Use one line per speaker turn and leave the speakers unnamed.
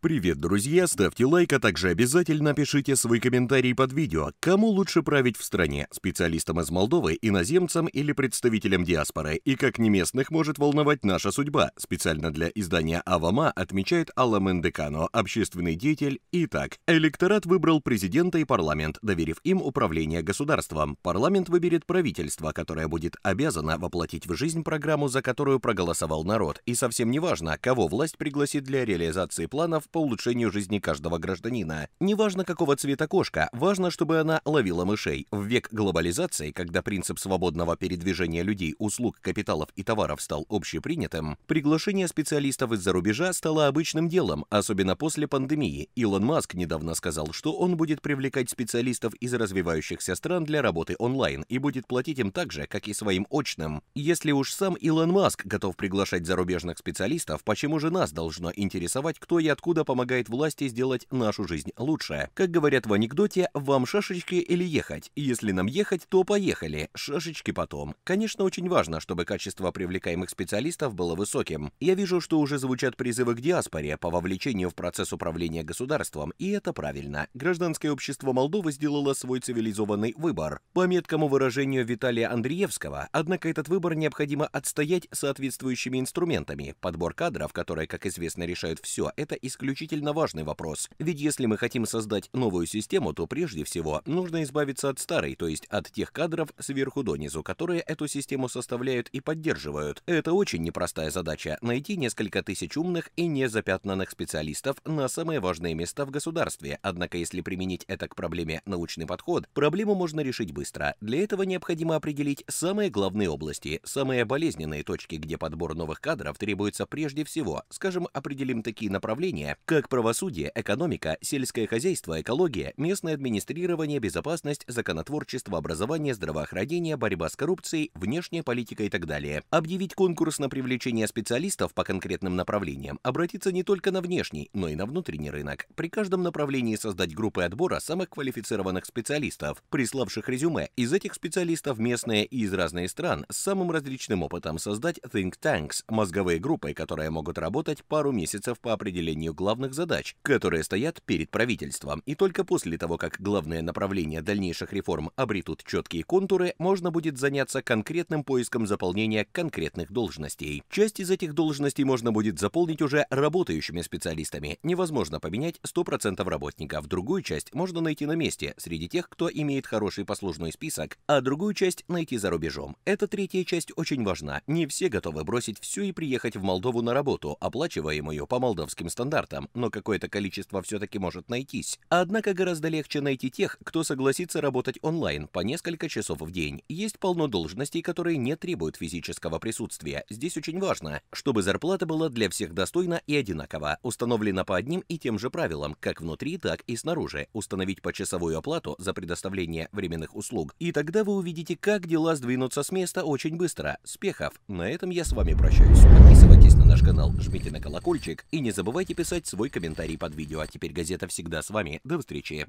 Привет, друзья! Ставьте лайк, а также обязательно пишите свои комментарии под видео, кому лучше править в стране, специалистам из Молдовы, иноземцам или представителям диаспоры, и как не местных может волновать наша судьба. Специально для издания «Авама» отмечает Алла Мендекано, общественный деятель. Итак, электорат выбрал президента и парламент, доверив им управление государством. Парламент выберет правительство, которое будет обязано воплотить в жизнь программу, за которую проголосовал народ. И совсем не важно, кого власть пригласит для реализации планов по улучшению жизни каждого гражданина. Неважно, какого цвета кошка, важно, чтобы она ловила мышей. В век глобализации, когда принцип свободного передвижения людей, услуг, капиталов и товаров стал общепринятым, приглашение специалистов из-за рубежа стало обычным делом, особенно после пандемии. Илон Маск недавно сказал, что он будет привлекать специалистов из развивающихся стран для работы онлайн и будет платить им так же, как и своим очным. Если уж сам Илон Маск готов приглашать зарубежных специалистов, почему же нас должно интересовать, кто и откуда блюдо помогает власти сделать нашу жизнь лучше. Как говорят в анекдоте, вам шашечки или ехать? Если нам ехать, то поехали, шашечки потом. Конечно, очень важно, чтобы качество привлекаемых специалистов было высоким. Я вижу, что уже звучат призывы к диаспоре по вовлечению в процесс управления государством, и это правильно. Гражданское общество Молдовы сделало свой цивилизованный выбор. По меткому выражению Виталия Андреевского, однако этот выбор необходимо отстоять соответствующими инструментами. Подбор кадров, которые, как известно, решают все, это исключительно исключительно важный вопрос. Ведь если мы хотим создать новую систему, то прежде всего нужно избавиться от старой, то есть от тех кадров сверху донизу, которые эту систему составляют и поддерживают. Это очень непростая задача – найти несколько тысяч умных и незапятнанных специалистов на самые важные места в государстве. Однако если применить это к проблеме научный подход, проблему можно решить быстро. Для этого необходимо определить самые главные области, самые болезненные точки, где подбор новых кадров требуется прежде всего. Скажем, определим такие направления, как правосудие, экономика, сельское хозяйство, экология, местное администрирование, безопасность, законотворчество, образование, здравоохранение, борьба с коррупцией, внешняя политика и так далее. Объявить конкурс на привлечение специалистов по конкретным направлениям, обратиться не только на внешний, но и на внутренний рынок. При каждом направлении создать группы отбора самых квалифицированных специалистов, приславших резюме. Из этих специалистов местные и из разных стран с самым различным опытом создать think tanks, мозговые группы, которые могут работать пару месяцев по определению глав главных задач, которые стоят перед правительством. И только после того, как главное направление дальнейших реформ обретут четкие контуры, можно будет заняться конкретным поиском заполнения конкретных должностей. Часть из этих должностей можно будет заполнить уже работающими специалистами. Невозможно поменять 100% работников. Другую часть можно найти на месте, среди тех, кто имеет хороший послужной список, а другую часть найти за рубежом. Эта третья часть очень важна. Не все готовы бросить все и приехать в Молдову на работу, оплачиваемую по молдавским стандартам этом, но какое-то количество все-таки может найтись. Однако гораздо легче найти тех, кто согласится работать онлайн по несколько часов в день. Есть полно должностей, которые не требуют физического присутствия. Здесь очень важно, чтобы зарплата была для всех достойна и одинакова, установлена по одним и тем же правилам, как внутри, так и снаружи. Установить почасовую оплату за предоставление временных услуг, и тогда вы увидите, как дела сдвинутся с места очень быстро. Спехов! На этом я с вами прощаюсь. Подписывайтесь на наш канал, жмите на колокольчик и не забывайте писать свой комментарий под видео. А теперь газета всегда с вами. До встречи.